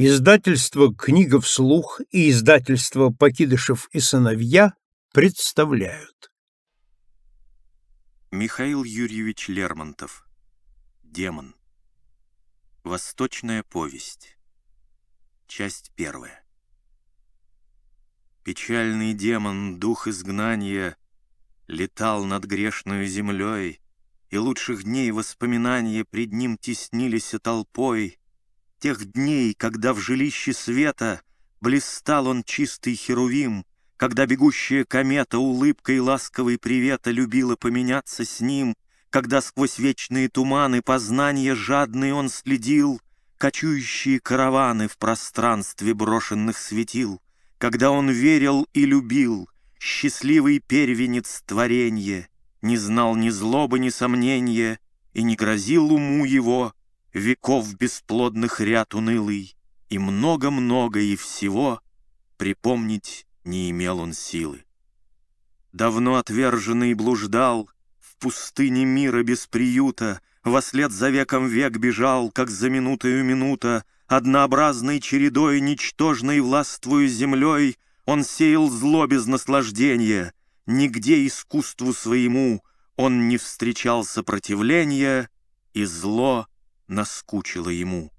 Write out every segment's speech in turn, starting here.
Издательство «Книга вслух» и издательство «Покидышев и сыновья» представляют. Михаил Юрьевич Лермонтов. Демон. Восточная повесть. Часть первая. Печальный демон, дух изгнания, Летал над грешную землей, И лучших дней воспоминания Пред ним теснились толпой — тех дней, когда в жилище света Блистал он чистый херувим, Когда бегущая комета улыбкой ласковой привета Любила поменяться с ним, Когда сквозь вечные туманы познания жадный он следил Кочующие караваны в пространстве брошенных светил, Когда он верил и любил, счастливый первенец творенье, Не знал ни злобы, ни сомнения, и не грозил уму его — Веков бесплодных ряд унылый, И много-много и всего Припомнить не имел он силы. Давно отверженный блуждал В пустыне мира без приюта, Вослед за веком век бежал, Как за минутою минута, Однообразной чередой, Ничтожной властвую землей, Он сеял зло без наслаждения, Нигде искусству своему Он не встречал сопротивления, И зло — наскучило ему.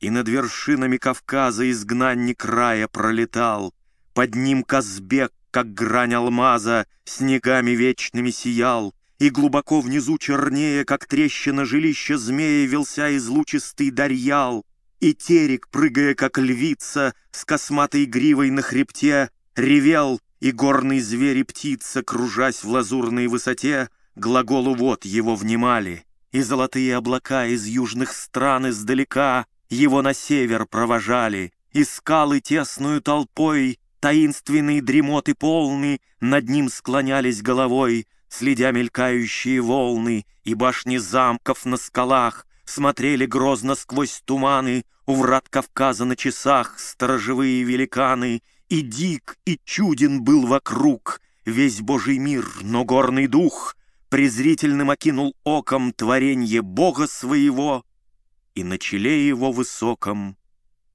И над вершинами Кавказа изгнанник рая пролетал, Под ним Казбек, как грань алмаза, снегами вечными сиял, И глубоко внизу чернее, как трещина жилища змея, Велся излучистый Дарьял, И терек, прыгая, как львица, с косматой гривой на хребте, Ревел, и горный зверь и птица, кружась в лазурной высоте, Глаголу вот его внимали — и золотые облака из южных стран издалека его на север провожали, и скалы тесную толпой, таинственные дремоты полны, над ним склонялись головой, следя мелькающие волны, и башни замков на скалах смотрели грозно сквозь туманы, у врат Кавказа на часах сторожевые великаны, и дик, и чуден был вокруг — Весь Божий мир, но горный дух презрительным окинул оком творенье Бога своего, и на челе его высоком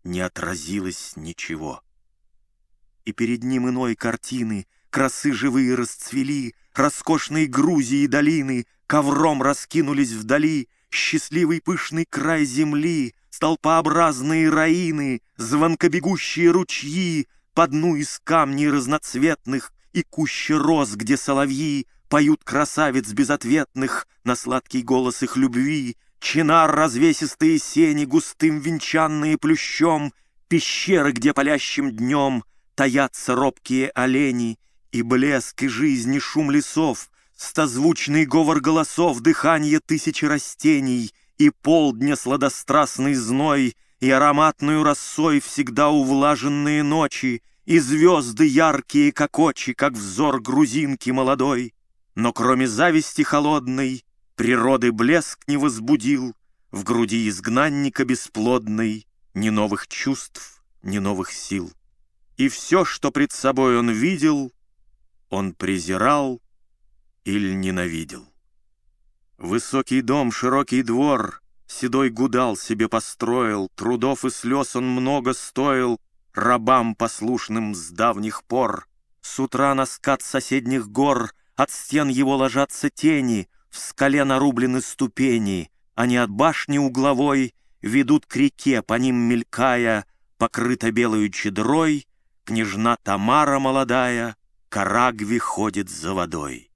не отразилось ничего. И перед ним иной картины, красы живые расцвели, роскошные Грузии долины ковром раскинулись вдали, счастливый пышный край земли, столпообразные раины, звонкобегущие ручьи, по дну из камней разноцветных и кущи роз, где соловьи Поют красавец безответных на сладкий голос их любви, Чинар развесистые сени, густым венчанные плющом, Пещеры, где палящим днем таятся робкие олени, И блеск, и жизнь, и шум лесов, Стозвучный говор голосов, дыхание тысячи растений, И полдня сладострастный зной, И ароматную росой всегда увлаженные ночи, И звезды яркие, как очи, как взор грузинки молодой. Но кроме зависти холодной, Природы блеск не возбудил, В груди изгнанника бесплодной Ни новых чувств, ни новых сил. И все, что пред собой он видел, Он презирал или ненавидел. Высокий дом, широкий двор, Седой гудал себе построил, Трудов и слез он много стоил, Рабам послушным с давних пор. С утра на скат соседних гор — от стен его ложатся тени, в скале нарублены ступени. Они от башни угловой ведут к реке, по ним мелькая, покрыта белою чедрой, княжна Тамара молодая, Карагви ходит за водой.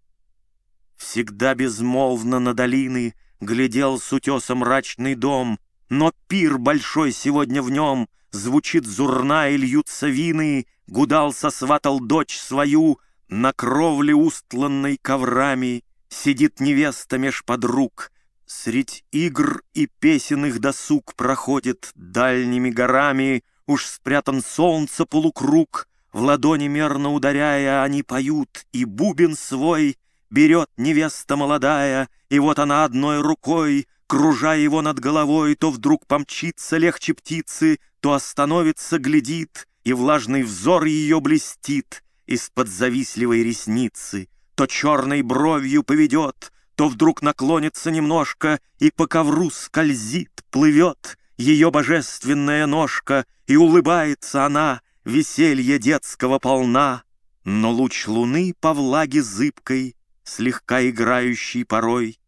Всегда безмолвно на долины глядел с утеса мрачный дом, но пир большой сегодня в нем, звучит зурна и льются вины, гудал сосватал дочь свою — на кровле, устланной коврами, Сидит невеста меж подруг. Средь игр и песен их досуг Проходит дальними горами, Уж спрятан солнце полукруг, В ладони мерно ударяя, Они поют, и бубен свой Берет невеста молодая, И вот она одной рукой Кружа его над головой, то вдруг помчится легче птицы, то остановится, глядит, и влажный взор ее блестит из-под завистливой ресницы, то черной бровью поведет, то вдруг наклонится немножко и по ковру скользит, плывет ее божественная ножка, и улыбается она, веселье детского полна. Но луч луны по влаге зыбкой, слегка играющий порой,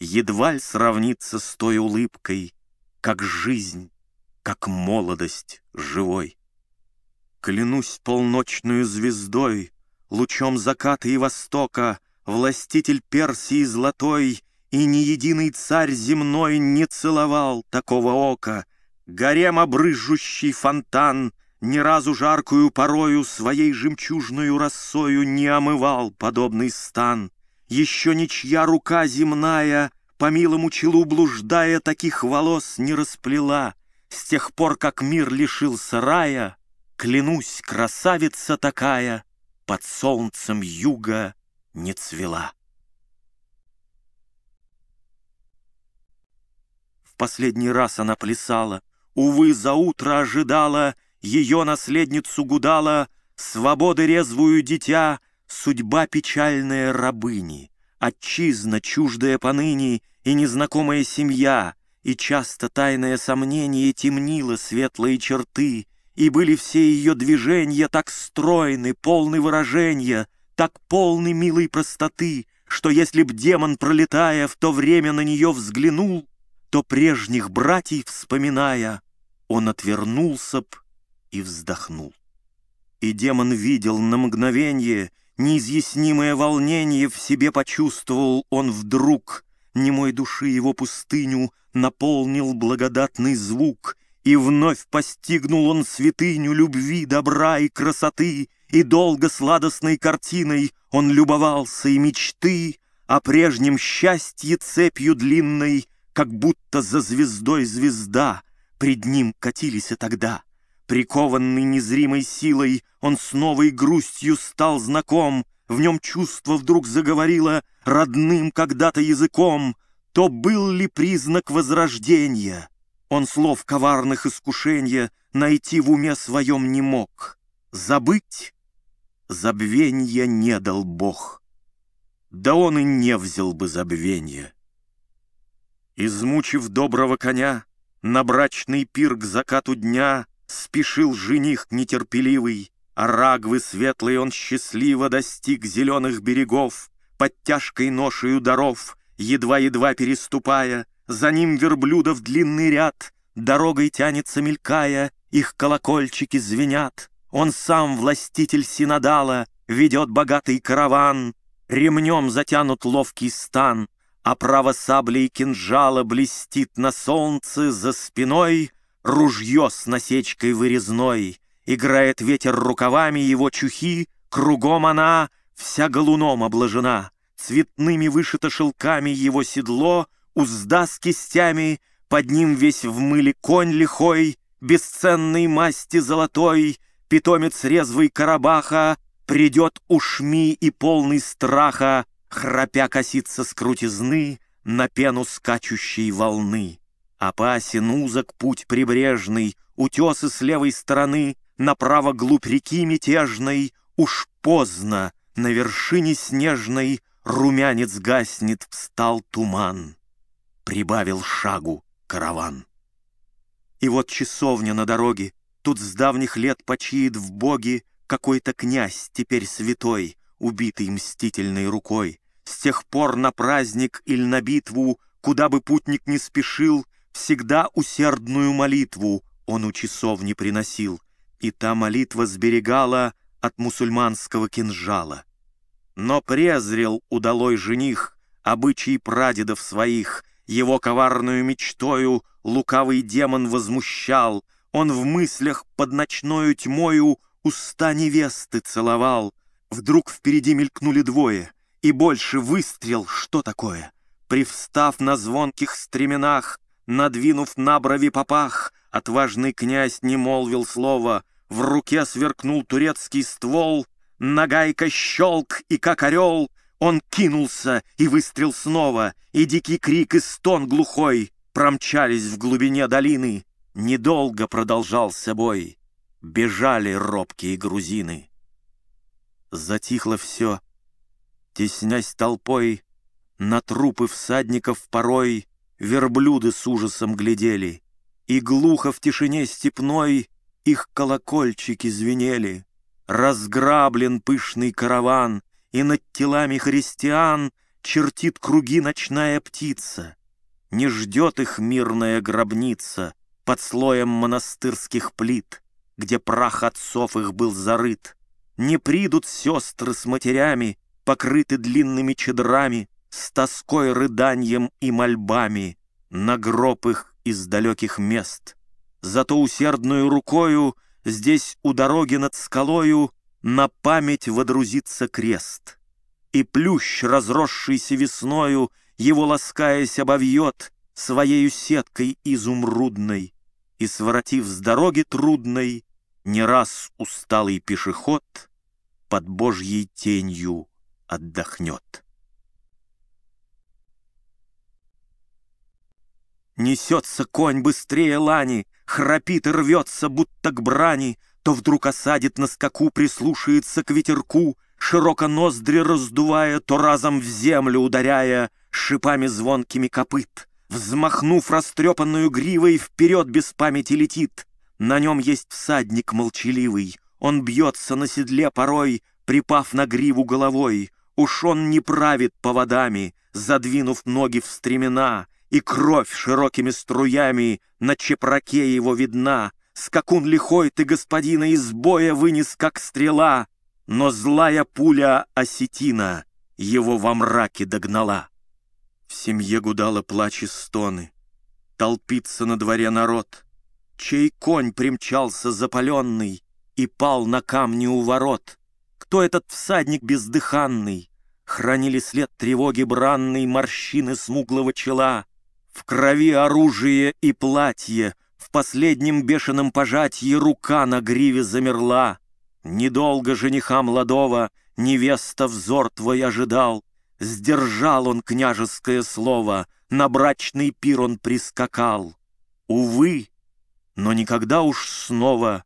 едва ли сравнится с той улыбкой, как жизнь, как молодость живой. Клянусь полночную звездой, лучом заката и востока, Властитель Персии золотой, и ни единый царь земной Не целовал такого ока. Гарем обрыжущий фонтан Ни разу жаркую порою Своей жемчужную росою Не омывал подобный стан. Еще ничья рука земная По милому челу блуждая Таких волос не расплела. С тех пор, как мир лишился рая, клянусь, красавица такая Под солнцем юга не цвела. В последний раз она плясала, Увы, за утро ожидала Ее наследницу гудала, Свободы резвую дитя, Судьба печальная рабыни, Отчизна чуждая поныне И незнакомая семья, И часто тайное сомнение Темнило светлые черты — и были все ее движения так стройны, полны выражения, так полны милой простоты, что если б демон, пролетая, в то время на нее взглянул, то прежних братьев вспоминая, он отвернулся б и вздохнул. И демон видел на мгновение, неизъяснимое волнение в себе почувствовал он вдруг, немой души его пустыню наполнил благодатный звук — и вновь постигнул он святыню любви, добра и красоты, И долго сладостной картиной он любовался, и мечты О прежнем счастье цепью длинной, как будто за звездой звезда, Пред ним катились и тогда. Прикованный незримой силой, он с новой грустью стал знаком, В нем чувство вдруг заговорило родным когда-то языком, То был ли признак возрождения — он слов коварных искушения найти в уме своем не мог. Забыть забвенья не дал Бог. Да он и не взял бы забвенья. Измучив доброго коня, на брачный пир к закату дня спешил жених нетерпеливый, а рагвы светлый он счастливо достиг зеленых берегов, под тяжкой ношею даров, едва-едва переступая — за ним верблюдов длинный ряд, Дорогой тянется мелькая, Их колокольчики звенят. Он сам властитель Синодала, Ведет богатый караван, Ремнем затянут ловкий стан, А право сабли и кинжала Блестит на солнце за спиной Ружье с насечкой вырезной. Играет ветер рукавами его чухи, Кругом она вся голуном обложена. Цветными вышито шелками его седло, узда с кистями, под ним весь в мыле конь лихой, бесценной масти золотой, питомец резвый Карабаха, придет ушми и полный страха, храпя косится с крутизны на пену скачущей волны. Опасен узок путь прибрежный, утесы с левой стороны, направо глубь реки мятежной, уж поздно, на вершине снежной румянец гаснет, встал туман прибавил шагу караван. И вот часовня на дороге, тут с давних лет почиет в боги какой-то князь, теперь святой, убитый мстительной рукой. С тех пор на праздник или на битву, куда бы путник не спешил, всегда усердную молитву он у часовни приносил, и та молитва сберегала от мусульманского кинжала. Но презрел удалой жених обычаи прадедов своих — его коварную мечтою лукавый демон возмущал, Он в мыслях под ночною тьмою уста невесты целовал. Вдруг впереди мелькнули двое, и больше выстрел, что такое? Привстав на звонких стременах, надвинув на брови попах, Отважный князь не молвил слова, В руке сверкнул турецкий ствол, Нагайка щелк и как орел он кинулся, и выстрел снова, и дикий крик и стон глухой промчались в глубине долины. Недолго продолжался бой. Бежали робкие грузины. Затихло все. Теснясь толпой, на трупы всадников порой Верблюды с ужасом глядели, И глухо в тишине степной Их колокольчики звенели. Разграблен пышный караван — и над телами христиан чертит круги ночная птица. Не ждет их мирная гробница под слоем монастырских плит, где прах отцов их был зарыт. Не придут сестры с матерями, покрыты длинными чедрами, с тоской, рыданием и мольбами на гроб их из далеких мест. Зато усердную рукою здесь у дороги над скалою на память водрузится крест, И плющ, разросшийся весною, его ласкаясь обовьет Своею сеткой изумрудной, И, своротив с дороги трудной, Не раз усталый пешеход Под божьей тенью отдохнет. Несется конь быстрее лани, Храпит и рвется, будто к брани — то вдруг осадит на скаку, прислушается к ветерку, Широко ноздри раздувая, то разом в землю ударяя Шипами звонкими копыт. Взмахнув растрепанную гривой, вперед без памяти летит. На нем есть всадник молчаливый, он бьется на седле порой, Припав на гриву головой. Уж он не правит поводами, задвинув ноги в стремена, И кровь широкими струями на чепраке его видна — Скакун лихой ты господина из боя вынес, как стрела, Но злая пуля осетина его во мраке догнала. В семье гудало плач и стоны, Толпится на дворе народ, Чей конь примчался запаленный И пал на камни у ворот. Кто этот всадник бездыханный? Хранили след тревоги бранной Морщины смуглого чела, В крови оружие и платье — в последнем бешеном пожатии рука на гриве замерла. Недолго жениха младого невеста взор твой ожидал. Сдержал он княжеское слово, на брачный пир он прискакал. Увы, но никогда уж снова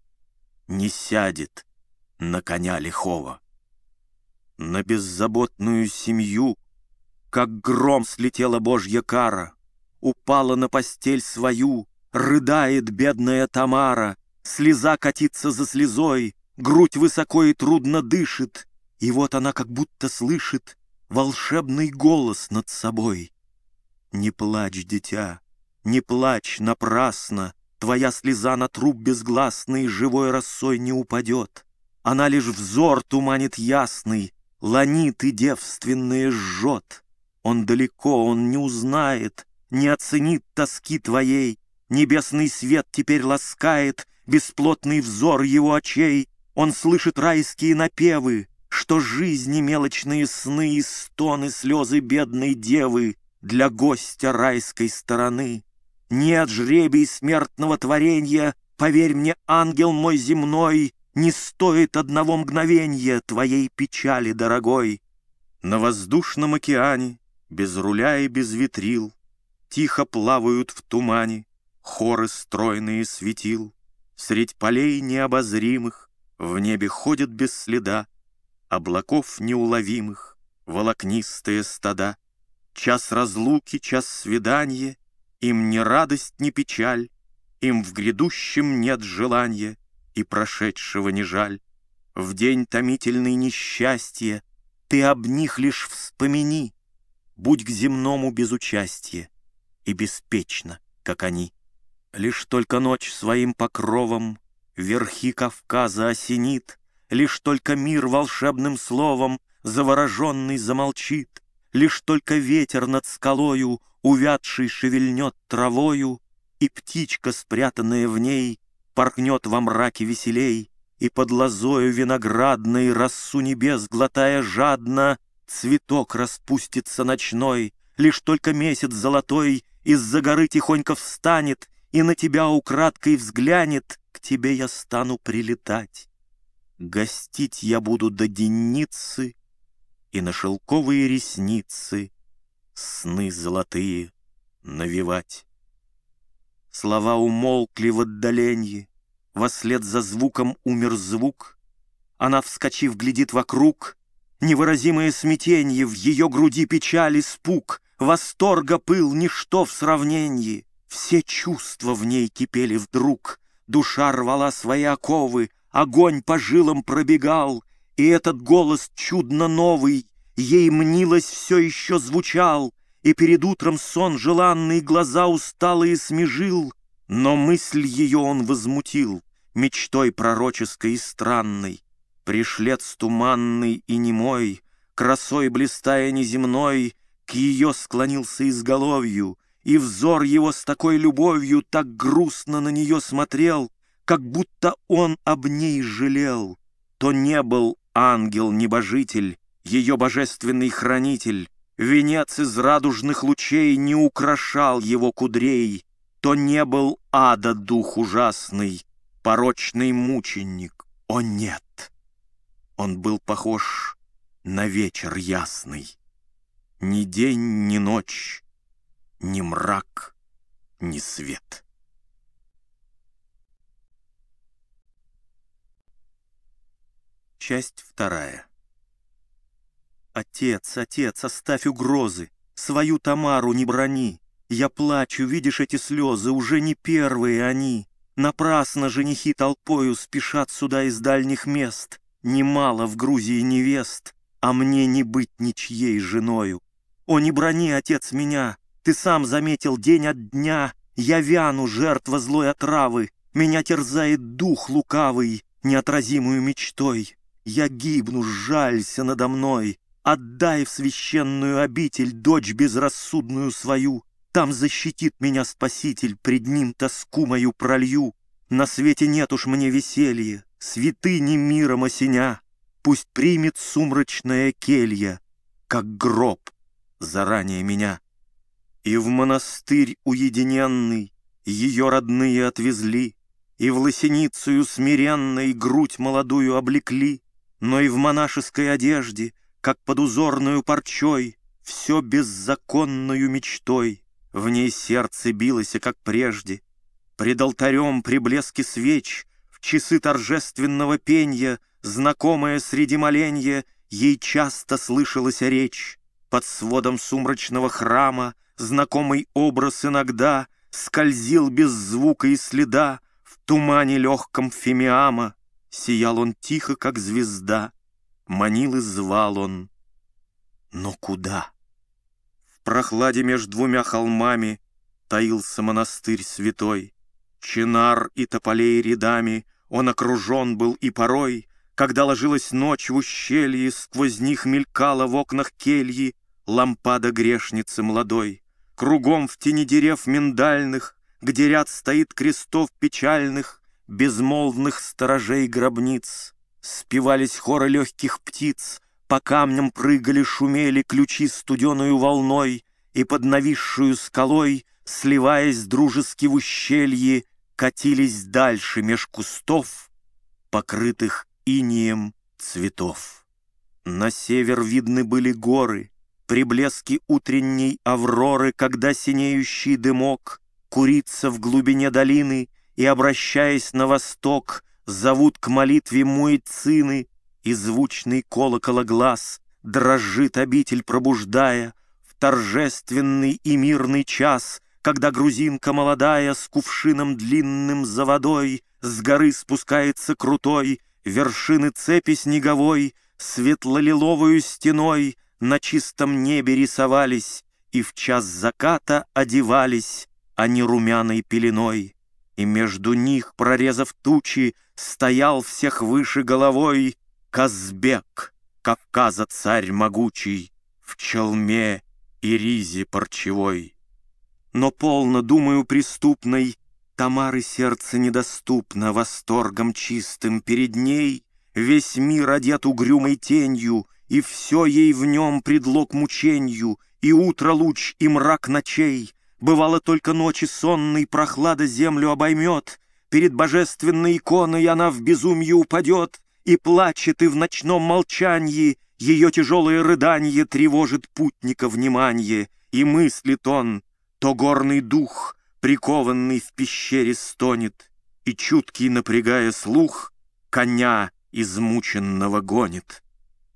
не сядет на коня лихого. На беззаботную семью, как гром слетела божья кара, упала на постель свою, Рыдает бедная Тамара, слеза катится за слезой, грудь высоко и трудно дышит, и вот она как будто слышит волшебный голос над собой. Не плачь, дитя, не плачь напрасно, твоя слеза на труп безгласный живой росой не упадет. Она лишь взор туманит ясный, ланит и девственные жжет. Он далеко, он не узнает, не оценит тоски твоей, Небесный свет теперь ласкает Бесплотный взор его очей. Он слышит райские напевы, Что жизни мелочные сны И стоны слезы бедной девы Для гостя райской стороны. Нет жребий смертного творенья. Поверь мне, ангел мой земной, Не стоит одного мгновенья Твоей печали, дорогой. На воздушном океане, Без руля и без ветрил, Тихо плавают в тумане Хоры стройные светил, Средь полей необозримых В небе ходят без следа Облаков неуловимых, Волокнистые стада. Час разлуки, час свидания, Им ни радость, ни печаль, Им в грядущем нет желания, И прошедшего не жаль. В день томительный несчастья Ты об них лишь вспомини, Будь к земному без участия И беспечно, как они. Лишь только ночь своим покровом Верхи Кавказа осенит, Лишь только мир волшебным словом Завороженный замолчит, Лишь только ветер над скалою Увядший шевельнет травою, И птичка, спрятанная в ней, Поркнет во мраке веселей, И под лозою виноградной Рассу небес глотая жадно, Цветок распустится ночной, Лишь только месяц золотой Из-за горы тихонько встанет и на тебя украдкой взглянет, к тебе я стану прилетать. Гостить я буду до денницы, и на шелковые ресницы сны золотые навевать. Слова умолкли в отдаленье, вслед за звуком умер звук. Она, вскочив, глядит вокруг, невыразимое смятенье, в ее груди печаль и спуг, восторга пыл, ничто в сравнении. Все чувства в ней кипели вдруг, душа рвала свои оковы, огонь по жилам пробегал, и этот голос чудно новый, ей мнилось все еще звучал, и перед утром сон желанный глаза усталые смежил, но мысль ее он возмутил мечтой пророческой и странной. Пришлец туманный и немой, красой блистая неземной, к ее склонился изголовью — и взор его с такой любовью так грустно на нее смотрел, как будто он об ней жалел, то не был ангел-небожитель, ее божественный хранитель, венец из радужных лучей не украшал его кудрей, то не был ада дух ужасный, порочный мученик, о нет! Он был похож на вечер ясный. Ни день, ни ночь, ни мрак, ни свет. Часть вторая. Отец, отец, оставь угрозы, свою Тамару не брони. Я плачу, видишь эти слезы, уже не первые они. Напрасно женихи толпою спешат сюда из дальних мест. Немало в Грузии невест, а мне не быть ничьей женою. О, не брони, отец, меня, ты сам заметил день от дня, я вяну, жертва злой отравы, Меня терзает дух лукавый, неотразимую мечтой. Я гибну, жалься надо мной, Отдай в священную обитель дочь безрассудную свою, Там защитит меня Спаситель, пред ним тоску мою пролью. На свете нет уж мне веселья, святыни миром осеня, Пусть примет сумрачная келья, как гроб заранее меня. И в монастырь уединенный ее родные отвезли, И в лосиницию смиренной грудь молодую облекли, Но и в монашеской одежде, как под узорную парчой, Все беззаконную мечтой, в ней сердце билось, как прежде. Пред алтарем при блеске свеч, в часы торжественного пенья, Знакомая среди моленья, ей часто слышалась речь. Под сводом сумрачного храма знакомый образ иногда Скользил без звука и следа В тумане легком фимиама. Сиял он тихо, как звезда, Манил и звал он. Но куда? В прохладе между двумя холмами Таился монастырь святой. Чинар и тополей рядами Он окружен был и порой, Когда ложилась ночь в ущелье, Сквозь них мелькала в окнах кельи Лампада грешницы молодой. Кругом в тени дерев миндальных, Где ряд стоит крестов печальных, Безмолвных сторожей гробниц. Спивались хоры легких птиц, По камням прыгали, шумели Ключи студеную волной, И под нависшую скалой, Сливаясь дружески в ущелье, Катились дальше меж кустов, Покрытых инием цветов. На север видны были горы, при блеске утренней авроры, когда синеющий дымок курится в глубине долины и, обращаясь на восток, зовут к молитве муэцины, и звучный колокола глаз дрожит обитель, пробуждая в торжественный и мирный час, когда грузинка молодая с кувшином длинным за водой с горы спускается крутой, вершины цепи снеговой, светло-лиловую стеной — на чистом небе рисовались, И в час заката одевались они а румяной пеленой. И между них, прорезав тучи, стоял всех выше головой Казбек, Кавказа царь могучий, в челме и ризе парчевой. Но полно, думаю, преступной, Тамары сердце недоступно восторгом чистым перед ней, Весь мир одет угрюмой тенью — и все ей в нем предлог мученью, И утро луч, и мрак ночей. Бывало только ночи сонной прохлада землю обоймет, Перед божественной иконой она в безумье упадет, И плачет, и в ночном молчании Ее тяжелое рыдание тревожит путника внимание, И мыслит он, то горный дух, прикованный в пещере, стонет, И чуткий, напрягая слух, коня измученного гонит.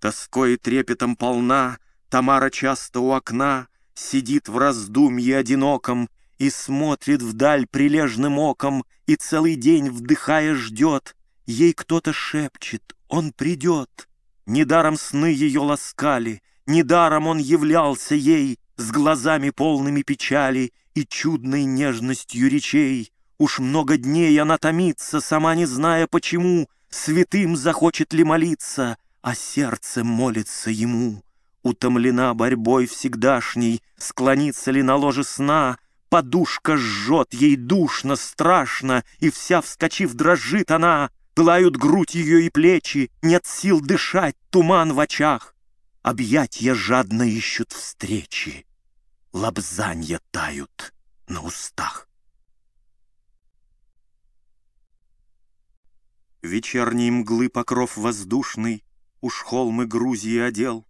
Тоской и трепетом полна, Тамара часто у окна Сидит в раздумье одиноком И смотрит вдаль прилежным оком, И целый день, вдыхая, ждет. Ей кто-то шепчет, он придет. Недаром сны ее ласкали, Недаром он являлся ей С глазами полными печали И чудной нежностью речей. Уж много дней она томится, Сама не зная почему, Святым захочет ли молиться, а сердце молится ему. Утомлена борьбой всегдашней, склонится ли на ложе сна, подушка жжет, ей душно, страшно, и вся, вскочив, дрожит она. Пылают грудь ее и плечи, нет сил дышать, туман в очах. Объятья жадно ищут встречи, лобзанья тают на устах. Вечерней мглы покров воздушный уж холмы Грузии одел.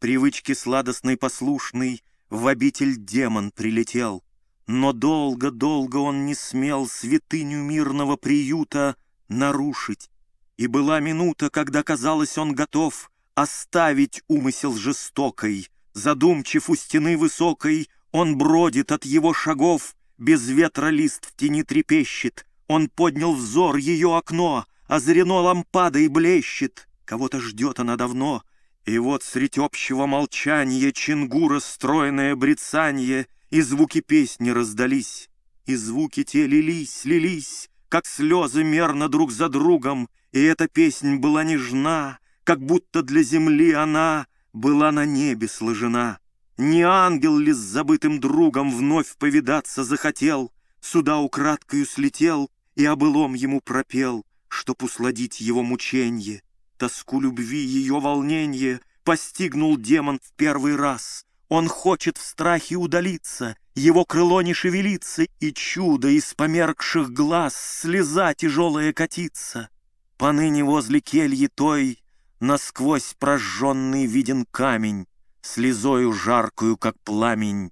Привычки сладостной послушный в обитель демон прилетел. Но долго-долго он не смел святыню мирного приюта нарушить. И была минута, когда, казалось, он готов оставить умысел жестокой. Задумчив у стены высокой, он бродит от его шагов, без ветра лист в тени трепещет. Он поднял взор ее окно, озарено лампадой блещет. Кого-то ждет она давно, и вот средь общего молчания Чингура стройное брецанье и звуки песни раздались, и звуки те лились, лились, как слезы мерно друг за другом, и эта песнь была нежна, как будто для земли она была на небе сложена. Не ангел ли с забытым другом вновь повидаться захотел, сюда украдкою слетел и о былом ему пропел, чтоб усладить его мученье, Тоску любви, ее волнение Постигнул демон в первый раз. Он хочет в страхе удалиться, Его крыло не шевелится, И чудо из померкших глаз Слеза тяжелая катится. Поныне возле кельи той Насквозь прожженный виден камень, Слезою жаркую, как пламень,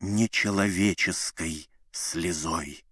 Нечеловеческой слезой.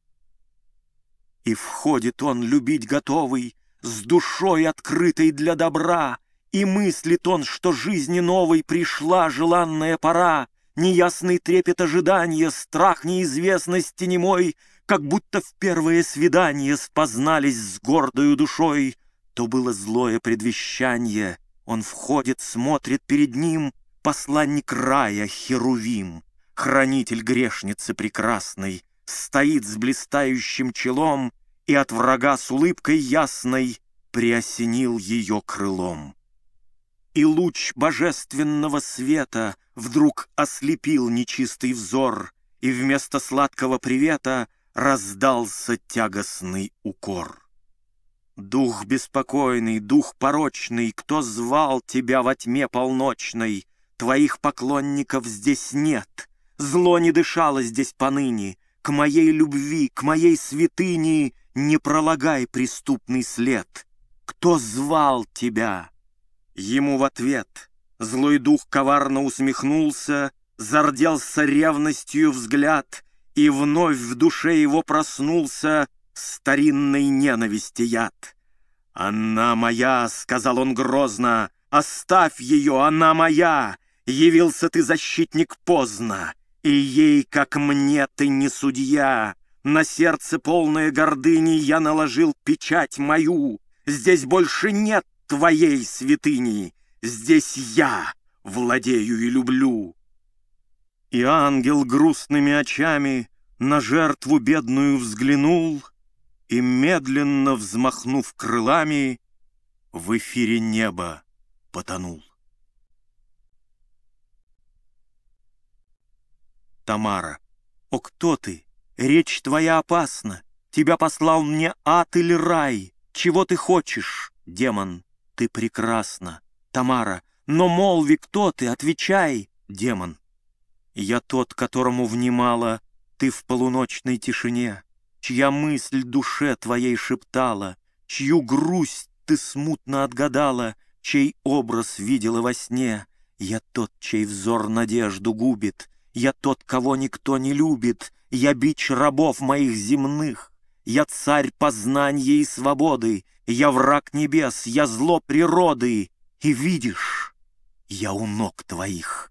И входит он, любить готовый, с душой открытой для добра, И мыслит он, что жизни новой пришла желанная пора, Неясный трепет ожидания, страх неизвестности немой, Как будто в первое свидание спознались с гордою душой. То было злое предвещание. Он входит, смотрит перед ним Посланник рая Херувим, Хранитель грешницы прекрасной, Стоит с блистающим челом и от врага с улыбкой ясной приосенил ее крылом. И луч божественного света вдруг ослепил нечистый взор, и вместо сладкого привета раздался тягостный укор. Дух беспокойный, дух порочный, кто звал тебя во тьме полночной? Твоих поклонников здесь нет, зло не дышало здесь поныне, к моей любви, к моей святыне — не пролагай преступный след. Кто звал тебя?» Ему в ответ злой дух коварно усмехнулся, зарделся ревностью взгляд, и вновь в душе его проснулся старинной ненависти яд. «Она моя!» — сказал он грозно. «Оставь ее, она моя! Явился ты, защитник, поздно, и ей, как мне, ты не судья!» На сердце полное гордыни я наложил печать мою. Здесь больше нет твоей святыни, здесь я владею и люблю. И ангел грустными очами на жертву бедную взглянул и, медленно взмахнув крылами, в эфире неба потонул. Тамара, о кто ты? Речь твоя опасна. Тебя послал мне ад или рай. Чего ты хочешь, демон? Ты прекрасна. Тамара, но молви, кто ты, отвечай, демон. Я тот, которому внимала ты в полуночной тишине, Чья мысль душе твоей шептала, Чью грусть ты смутно отгадала, Чей образ видела во сне. Я тот, чей взор надежду губит, я тот, кого никто не любит, я бич рабов моих земных. Я царь познания и свободы, я враг небес, я зло природы. И видишь, я у ног твоих.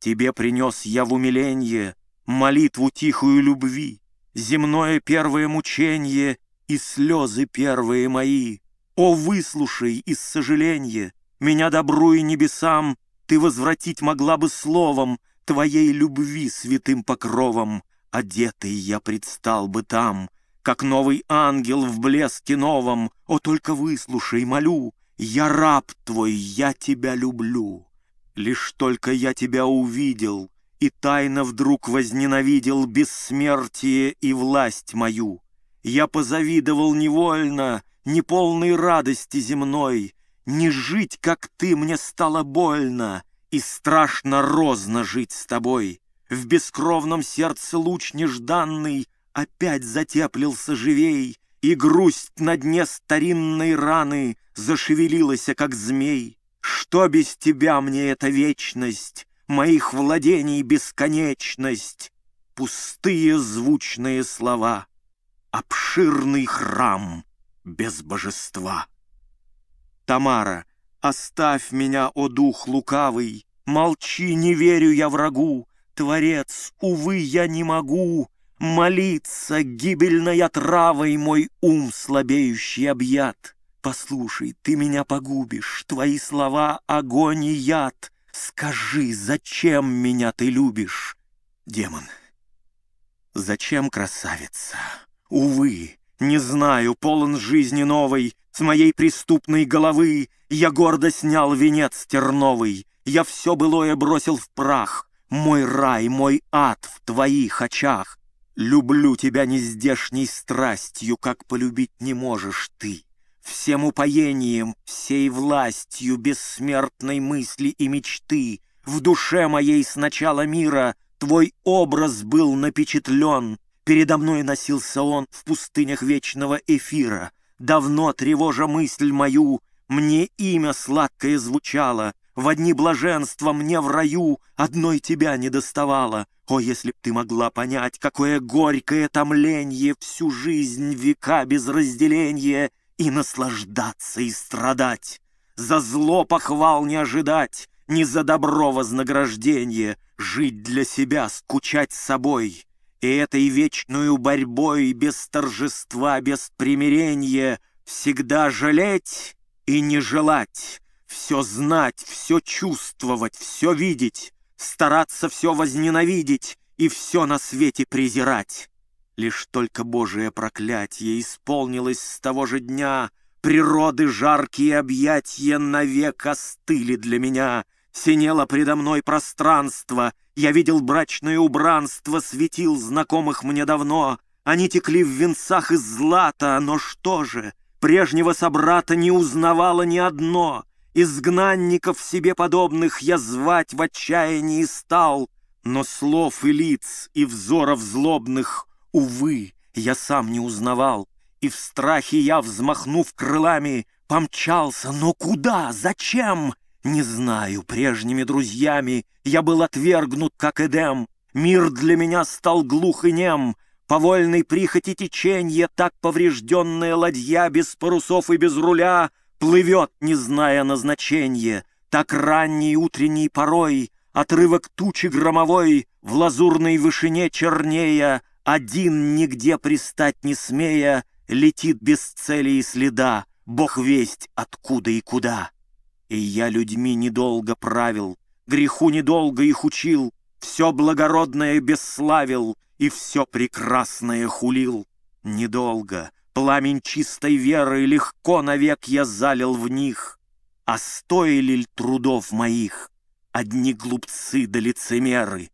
Тебе принес я в умиленье молитву тихую любви, земное первое мучение и слезы первые мои. О, выслушай из сожаления, меня добру и небесам ты возвратить могла бы словом, Твоей любви святым покровом Одетый я предстал бы там, Как новый ангел в блеске новом. О, только выслушай, молю, Я раб твой, я тебя люблю. Лишь только я тебя увидел И тайно вдруг возненавидел Бессмертие и власть мою. Я позавидовал невольно, Неполной радости земной, Не жить, как ты, мне стало больно, и страшно розно жить с тобой. В бескровном сердце луч нежданный Опять затеплился живей, И грусть на дне старинной раны Зашевелилась, как змей. Что без тебя мне эта вечность, Моих владений бесконечность? Пустые звучные слова, Обширный храм без божества. Тамара Оставь меня, о дух лукавый, Молчи, не верю я врагу, Творец, увы, я не могу Молиться гибельной отравой Мой ум слабеющий объят. Послушай, ты меня погубишь, Твои слова — огонь и яд. Скажи, зачем меня ты любишь? Демон. Зачем, красавица? Увы, не знаю, полон жизни новой, С моей преступной головы я гордо снял венец терновый, Я все былое бросил в прах. Мой рай, мой ад в твоих очах. Люблю тебя нездешней страстью, Как полюбить не можешь ты. Всем упоением, всей властью Бессмертной мысли и мечты. В душе моей с начала мира Твой образ был напечатлен. Передо мной носился он В пустынях вечного эфира. Давно тревожа мысль мою — мне имя сладкое звучало, В одни блаженства мне в раю Одной тебя не доставало. О, если б ты могла понять, Какое горькое томленье Всю жизнь века без разделения И наслаждаться, и страдать. За зло похвал не ожидать, Не за добро вознаграждение, Жить для себя, скучать с собой. И этой вечную борьбой Без торжества, без примирения Всегда жалеть и не желать, все знать, все чувствовать, все видеть, стараться все возненавидеть и все на свете презирать. Лишь только Божие проклятие исполнилось с того же дня, природы жаркие объятия навек остыли для меня. Синело предо мной пространство, я видел брачное убранство, светил знакомых мне давно. Они текли в венцах из злата, но что же — Прежнего собрата не узнавала ни одно. Изгнанников себе подобных я звать в отчаянии стал. Но слов и лиц, и взоров злобных, увы, я сам не узнавал. И в страхе я, взмахнув крылами, помчался. Но куда? Зачем? Не знаю, прежними друзьями я был отвергнут, как Эдем. Мир для меня стал глух и нем. По вольной прихоти течения так поврежденная ладья без парусов и без руля плывет, не зная назначения. Так ранний утренний порой отрывок тучи громовой в лазурной вышине чернея, один нигде пристать не смея, летит без цели и следа, бог весть откуда и куда. И я людьми недолго правил, греху недолго их учил, все благородное бесславил, и все прекрасное хулил. Недолго, пламень чистой веры легко навек я залил в них. А стоили ли трудов моих одни глупцы да лицемеры?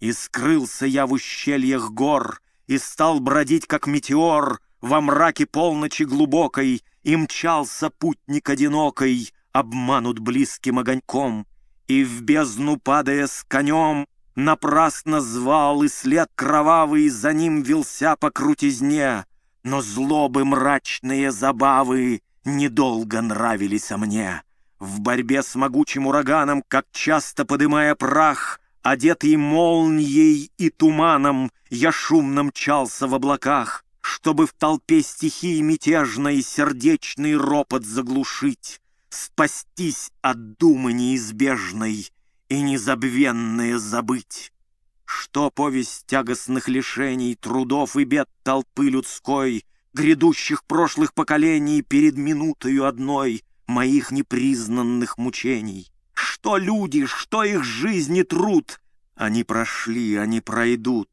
И скрылся я в ущельях гор, и стал бродить, как метеор, во мраке полночи глубокой, и мчался путник одинокой, обманут близким огоньком, и в бездну падая с конем, напрасно звал, и след кровавый за ним велся по крутизне. Но злобы мрачные забавы недолго нравились мне. В борьбе с могучим ураганом, как часто подымая прах, одетый молнией и туманом, я шумно мчался в облаках, чтобы в толпе стихии мятежной сердечный ропот заглушить, спастись от думы неизбежной — и незабвенные забыть. Что повесть тягостных лишений, трудов и бед толпы людской, грядущих прошлых поколений перед минутою одной моих непризнанных мучений? Что люди, что их жизни труд? Они прошли, они пройдут.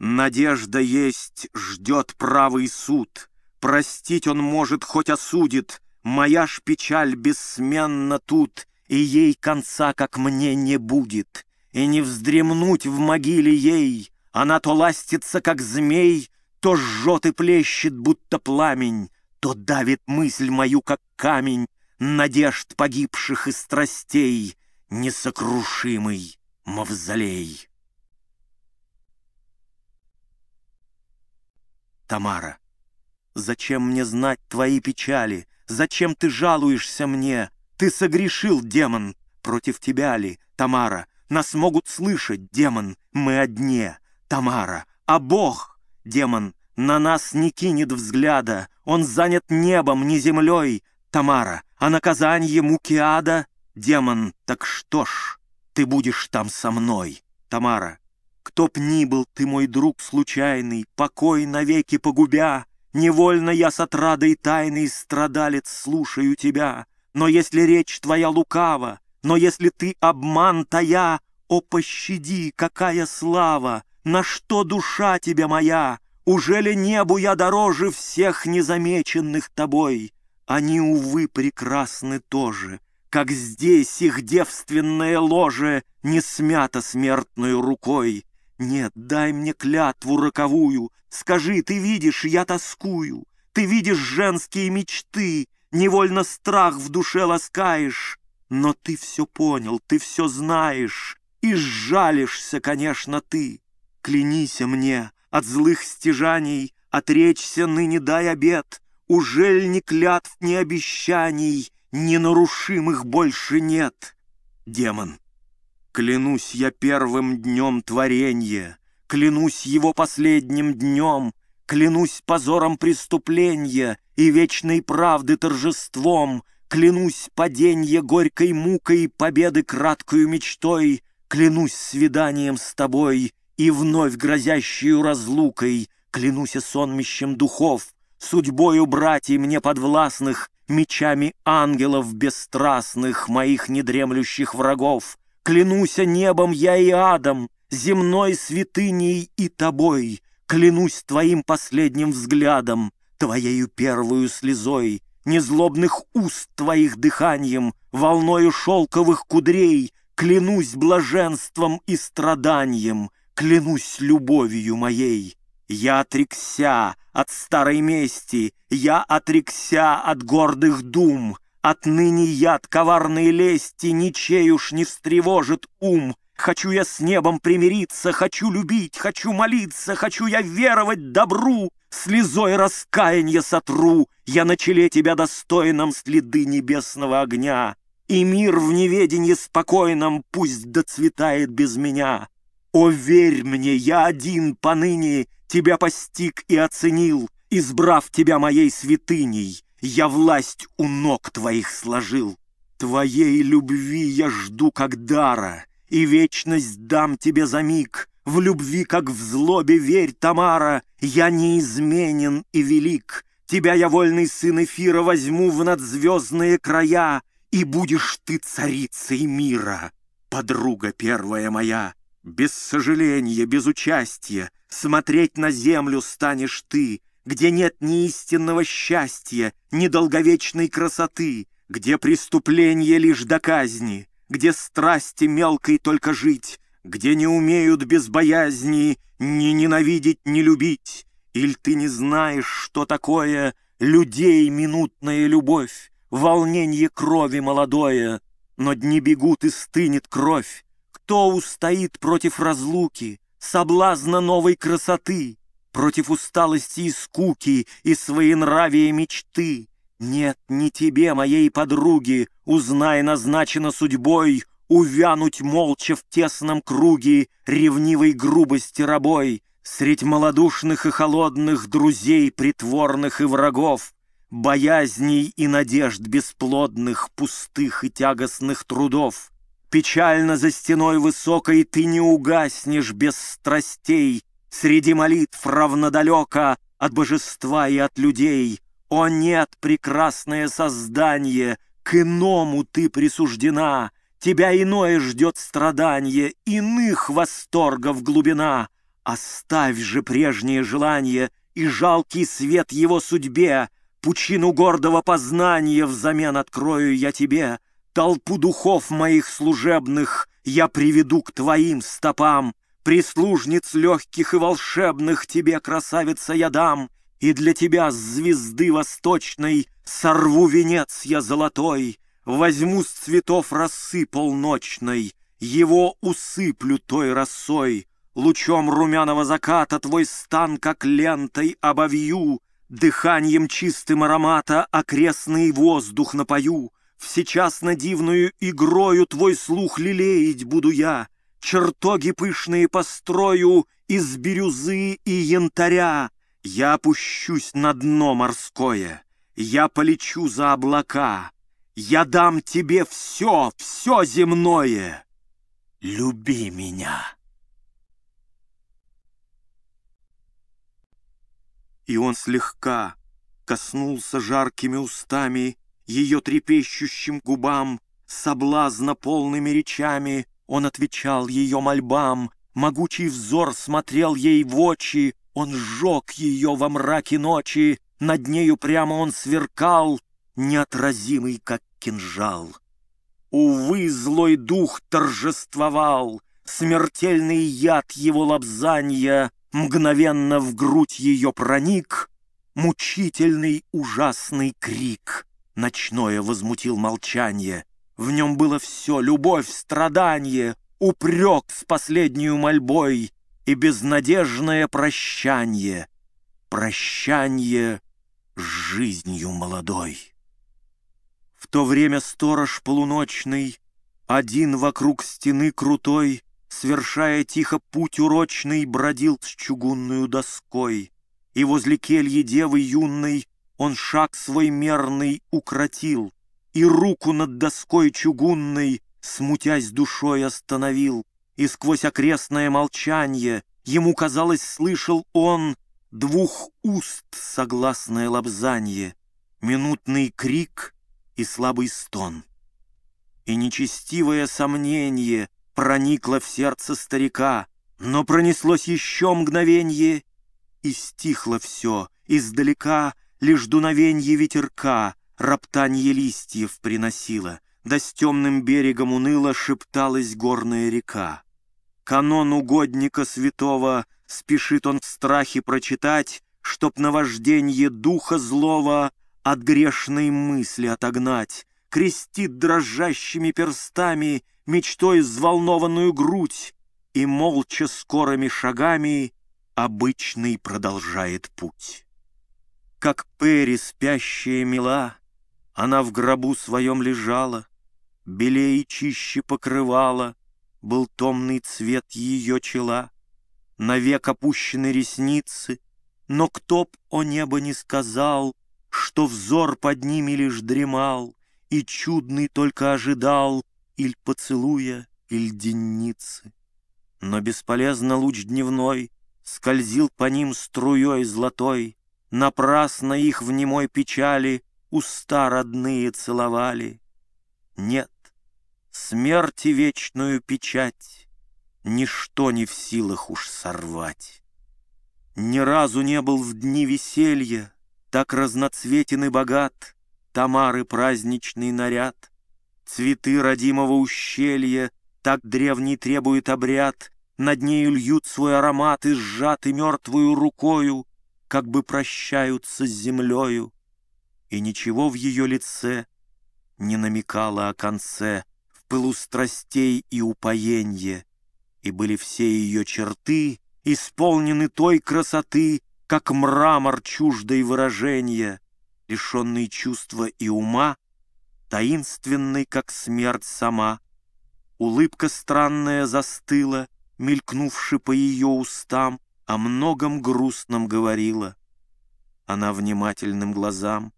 Надежда есть, ждет правый суд. Простить он может, хоть осудит. Моя ж печаль бессменно тут — и ей конца, как мне, не будет, и не вздремнуть в могиле ей. Она то ластится, как змей, то жжет и плещет, будто пламень, то давит мысль мою, как камень, надежд погибших и страстей, несокрушимый мавзолей. Тамара, зачем мне знать твои печали? Зачем ты жалуешься мне? Ты согрешил, демон, против тебя ли, Тамара? Нас могут слышать, демон, мы одни, Тамара. А Бог, демон, на нас не кинет взгляда, Он занят небом, не землей, Тамара. А наказание Ада, демон, так что ж, ты будешь там со мной, Тамара. Кто б ни был ты, мой друг случайный, покой навеки погубя, Невольно я с отрадой тайной страдалец слушаю тебя, но если речь твоя лукава, но если ты обман тая, О, пощади, какая слава! На что душа тебе моя? Уже ли небу я дороже всех незамеченных тобой? Они, увы, прекрасны тоже, Как здесь их девственное ложе Не смято смертной рукой. Нет, дай мне клятву роковую, Скажи, ты видишь, я тоскую, Ты видишь женские мечты, невольно страх в душе ласкаешь, но ты все понял, ты все знаешь, и сжалишься, конечно, ты. Клянися мне от злых стяжаний, отречься ныне дай обед, ужель ни клятв, ни обещаний, ненарушимых больше нет. Демон, клянусь я первым днем творенья, клянусь его последним днем, клянусь позором преступления, и вечной правды торжеством, Клянусь паденье горькой мукой, победы краткую мечтой, Клянусь свиданием с тобой и вновь грозящую разлукой, Клянусь и сонмищем духов, судьбою братьей мне подвластных, Мечами ангелов бесстрастных, моих недремлющих врагов. Клянусь небом я и адом, земной святыней и тобой, Клянусь твоим последним взглядом, твоею первую слезой, Незлобных уст твоих дыханием, Волною шелковых кудрей, Клянусь блаженством и страданием, Клянусь любовью моей. Я отрекся от старой мести, Я отрекся от гордых дум, Отныне яд коварной лести Ничей уж не встревожит ум, Хочу я с небом примириться, хочу любить, хочу молиться, хочу я веровать добру, слезой раскаяния сотру, я на челе тебя достойном следы небесного огня, и мир в неведении спокойном пусть доцветает без меня. О, верь мне, я один поныне тебя постиг и оценил, избрав тебя моей святыней, я власть у ног твоих сложил. Твоей любви я жду как дара, и вечность дам тебе за миг. В любви, как в злобе, верь, Тамара, я неизменен и велик. Тебя я, вольный сын эфира, возьму в надзвездные края, и будешь ты царицей мира, подруга первая моя. Без сожаления, без участия, смотреть на землю станешь ты, где нет ни истинного счастья, ни долговечной красоты, где преступление лишь до казни где страсти мелкой только жить, где не умеют без боязни ни ненавидеть, ни любить. Иль ты не знаешь, что такое людей минутная любовь, волнение крови молодое, но дни бегут и стынет кровь. Кто устоит против разлуки, соблазна новой красоты, против усталости и скуки и своенравия мечты? Нет, не тебе, моей подруги, узнай назначено судьбой, Увянуть молча в тесном круге ревнивой грубости рабой, Средь малодушных и холодных друзей, притворных и врагов, Боязней и надежд бесплодных, пустых и тягостных трудов. Печально за стеной высокой ты не угаснешь без страстей, Среди молитв равнодалеко от божества и от людей — о нет, прекрасное создание, к иному ты присуждена, Тебя иное ждет страдание, иных восторгов глубина. Оставь же прежнее желание и жалкий свет его судьбе, Пучину гордого познания взамен открою я тебе, Толпу духов моих служебных я приведу к твоим стопам, Прислужниц легких и волшебных тебе, красавица, я дам — и для тебя, звезды восточной, Сорву венец я золотой, Возьму с цветов росы полночной, Его усыплю той росой, Лучом румяного заката Твой стан, как лентой, обовью, Дыханием чистым аромата Окрестный воздух напою, Всечасно дивную игрою Твой слух лелеять буду я, Чертоги пышные построю Из бирюзы и янтаря, я опущусь на дно морское, я полечу за облака, я дам тебе все, все земное. Люби меня. И он слегка коснулся жаркими устами ее трепещущим губам, соблазна полными речами, он отвечал ее мольбам, могучий взор смотрел ей в очи, он сжег ее во мраке ночи, над нею прямо он сверкал, неотразимый, как кинжал. Увы, злой дух торжествовал, смертельный яд его лобзанья мгновенно в грудь ее проник, мучительный ужасный крик. Ночное возмутил молчание. В нем было все — любовь, страдание, упрек с последнюю мольбой, и безнадежное прощание, прощание с жизнью молодой. В то время сторож полуночный, один вокруг стены крутой, Свершая тихо путь урочный, бродил с чугунную доской, И возле кельи девы юной он шаг свой мерный укротил, И руку над доской чугунной, смутясь душой, остановил и сквозь окрестное молчание ему, казалось, слышал он двух уст согласное лобзанье, минутный крик и слабый стон. И нечестивое сомнение проникло в сердце старика, но пронеслось еще мгновенье, и стихло все, издалека лишь дуновенье ветерка, роптанье листьев приносило, да с темным берегом уныло шепталась горная река канон угодника святого, спешит он в страхе прочитать, чтоб наважденье духа злого от грешной мысли отогнать, крестит дрожащими перстами мечтой взволнованную грудь и молча скорыми шагами обычный продолжает путь. Как Перри спящая мила, она в гробу своем лежала, белее и чище покрывала, был томный цвет ее чела, Навек опущены ресницы, но кто б, о небо, не сказал, Что взор под ними лишь дремал И чудный только ожидал Иль поцелуя, иль денницы. Но бесполезно луч дневной Скользил по ним струей золотой, Напрасно их в немой печали Уста родные целовали. Нет, Смерти вечную печать Ничто не в силах уж сорвать. Ни разу не был в дни веселья Так разноцветен и богат Тамары праздничный наряд, Цветы родимого ущелья Так древний требует обряд, Над нею льют свой аромат И сжаты мертвую рукою, Как бы прощаются с землею, И ничего в ее лице Не намекало о конце — в пылу страстей и упоенье, и были все ее черты исполнены той красоты, как мрамор чуждой выражения, лишенный чувства и ума, таинственный, как смерть сама. Улыбка странная застыла, мелькнувши по ее устам, о многом грустном говорила. Она внимательным глазам.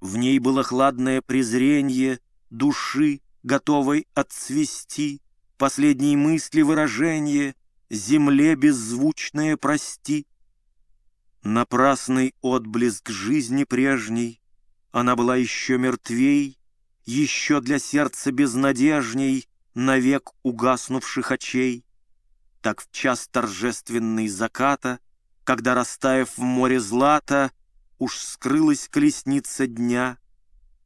В ней было хладное презрение души готовой отцвести, Последние мысли выражение, Земле беззвучное прости. Напрасный отблеск жизни прежней, Она была еще мертвей, Еще для сердца безнадежней Навек угаснувших очей. Так в час торжественный заката, Когда, растаяв в море злата, Уж скрылась колесница дня.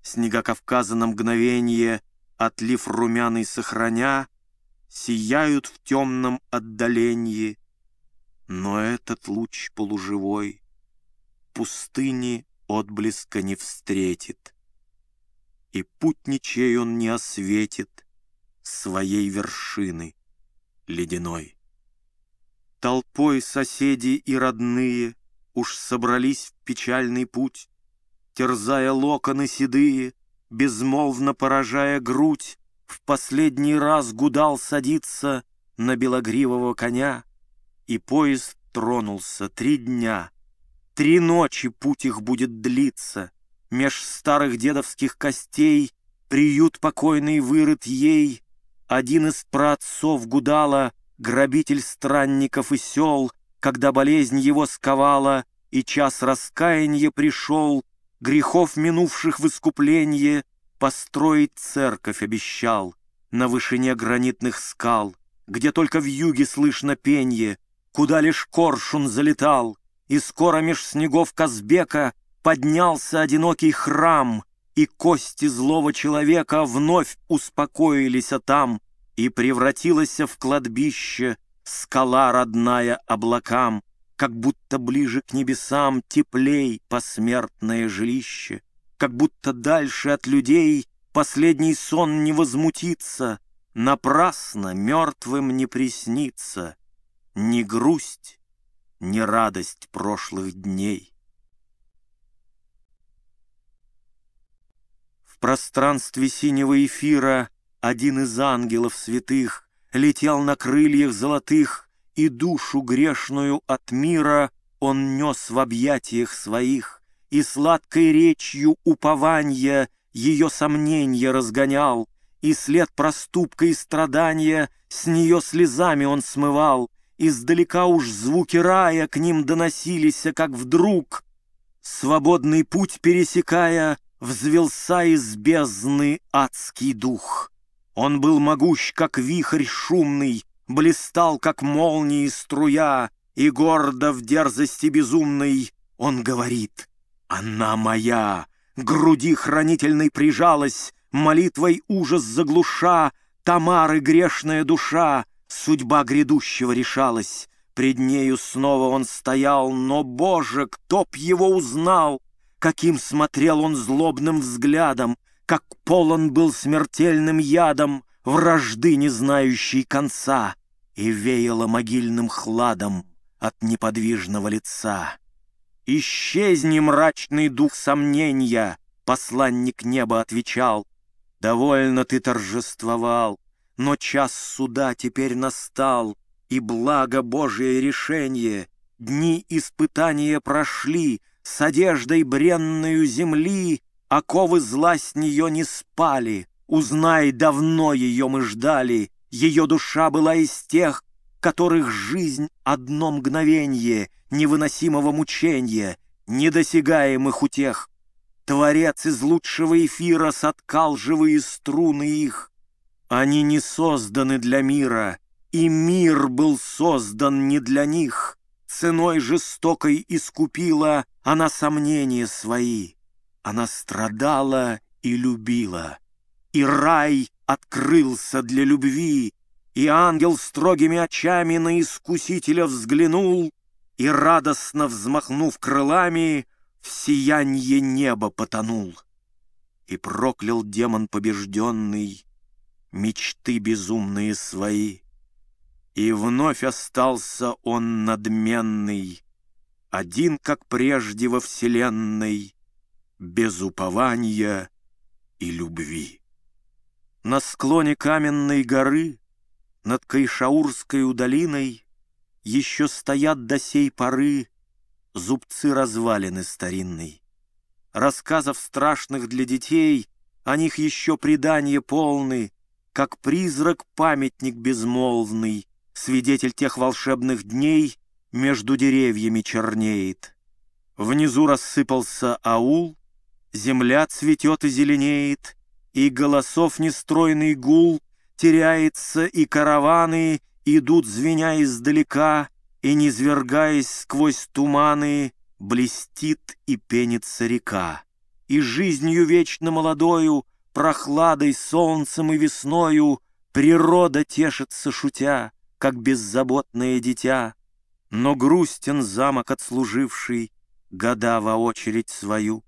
Снега Кавказа на мгновение отлив румяный сохраня, Сияют в темном отдалении. Но этот луч полуживой Пустыни отблеска не встретит, И путничей он не осветит Своей вершины ледяной. Толпой соседи и родные Уж собрались в печальный путь, Терзая локоны седые — безмолвно поражая грудь, в последний раз гудал садиться на белогривого коня, и поезд тронулся три дня. Три ночи путь их будет длиться, меж старых дедовских костей приют покойный вырыт ей. Один из праотцов гудала, грабитель странников и сел, когда болезнь его сковала, и час раскаяния пришел, грехов минувших в искупление, построить церковь обещал на вышине гранитных скал, где только в юге слышно пенье, куда лишь коршун залетал, и скоро меж снегов Казбека поднялся одинокий храм, и кости злого человека вновь успокоились там, и превратилась в кладбище скала родная облакам как будто ближе к небесам теплей посмертное жилище, как будто дальше от людей последний сон не возмутится, напрасно мертвым не приснится ни грусть, ни радость прошлых дней. В пространстве синего эфира один из ангелов святых летел на крыльях золотых, и душу грешную от мира он нес в объятиях своих, и сладкой речью упования ее сомнения разгонял, и след проступка и страдания с нее слезами он смывал, издалека уж звуки рая к ним доносились, а как вдруг, свободный путь пересекая, взвелся из бездны адский дух. Он был могущ, как вихрь шумный, блистал, как молнии струя, и гордо в дерзости безумной он говорит «Она моя!» Груди хранительной прижалась, молитвой ужас заглуша, Тамары грешная душа, судьба грядущего решалась. Пред нею снова он стоял, но, Боже, кто б его узнал? Каким смотрел он злобным взглядом, как полон был смертельным ядом, вражды не знающий конца и веяло могильным хладом от неподвижного лица. «Исчезни, мрачный дух сомнения!» — посланник неба отвечал. «Довольно ты торжествовал, но час суда теперь настал, и благо Божие решение. Дни испытания прошли, с одеждой бренную земли, оковы зла с нее не спали. Узнай, давно ее мы ждали, ее душа была из тех, которых жизнь — одно мгновенье невыносимого мучения, недосягаемых утех. Творец из лучшего эфира соткал живые струны их. Они не созданы для мира, и мир был создан не для них. Ценой жестокой искупила она сомнения свои. Она страдала и любила. И рай — открылся для любви, и ангел строгими очами на искусителя взглянул и, радостно взмахнув крылами, в сиянье неба потонул. И проклял демон побежденный мечты безумные свои, и вновь остался он надменный, один, как прежде во вселенной, без упования и любви. На склоне каменной горы, над Кайшаурской долиной, Еще стоят до сей поры зубцы развалины старинной. Рассказов страшных для детей, о них еще предания полны, Как призрак памятник безмолвный, свидетель тех волшебных дней, Между деревьями чернеет. Внизу рассыпался аул, земля цветет и зеленеет — и голосов нестройный гул теряется, и караваны идут, звеня издалека, и, низвергаясь сквозь туманы, блестит и пенится река. И жизнью вечно молодою, прохладой, солнцем и весною природа тешится, шутя, как беззаботное дитя. Но грустен замок отслуживший года во очередь свою,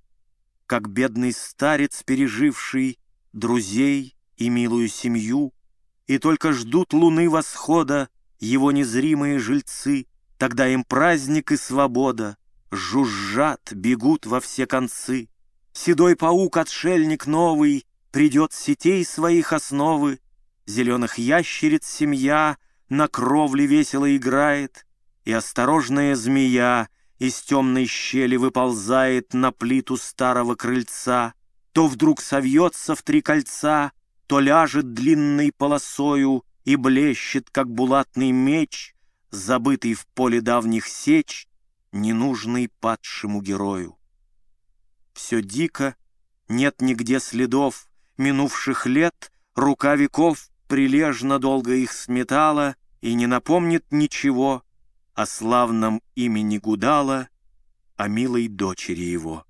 как бедный старец, переживший друзей и милую семью, и только ждут луны восхода его незримые жильцы, тогда им праздник и свобода жужжат, бегут во все концы. Седой паук-отшельник новый придет сетей своих основы, зеленых ящериц семья на кровле весело играет, и осторожная змея из темной щели выползает на плиту старого крыльца — то вдруг совьется в три кольца, то ляжет длинной полосою и блещет, как булатный меч, забытый в поле давних сеч, ненужный падшему герою. Все дико, нет нигде следов минувших лет, рука веков прилежно долго их сметала и не напомнит ничего о славном имени Гудала, о милой дочери его.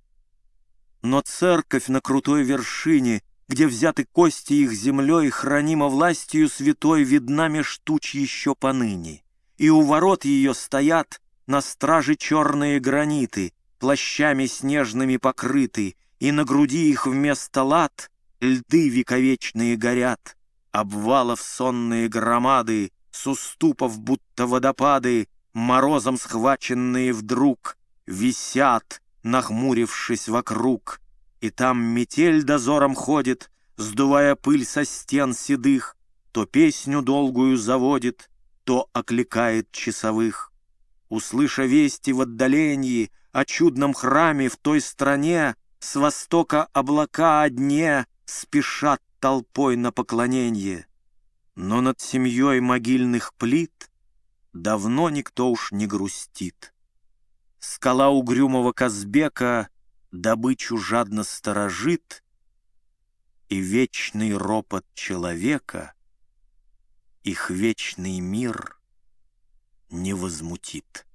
Но церковь на крутой вершине, где взяты кости их землей, хранима властью святой, видна меж туч еще поныне. И у ворот ее стоят на страже черные граниты, плащами снежными покрыты, и на груди их вместо лад льды вековечные горят. Обвалов сонные громады, с уступов будто водопады, морозом схваченные вдруг, висят, нахмурившись вокруг. И там метель дозором ходит, сдувая пыль со стен седых, то песню долгую заводит, то окликает часовых. Услыша вести в отдалении о чудном храме в той стране, с востока облака одне спешат толпой на поклонение. Но над семьей могильных плит давно никто уж не грустит. Скала угрюмого Казбека добычу жадно сторожит, И вечный ропот человека Их вечный мир не возмутит.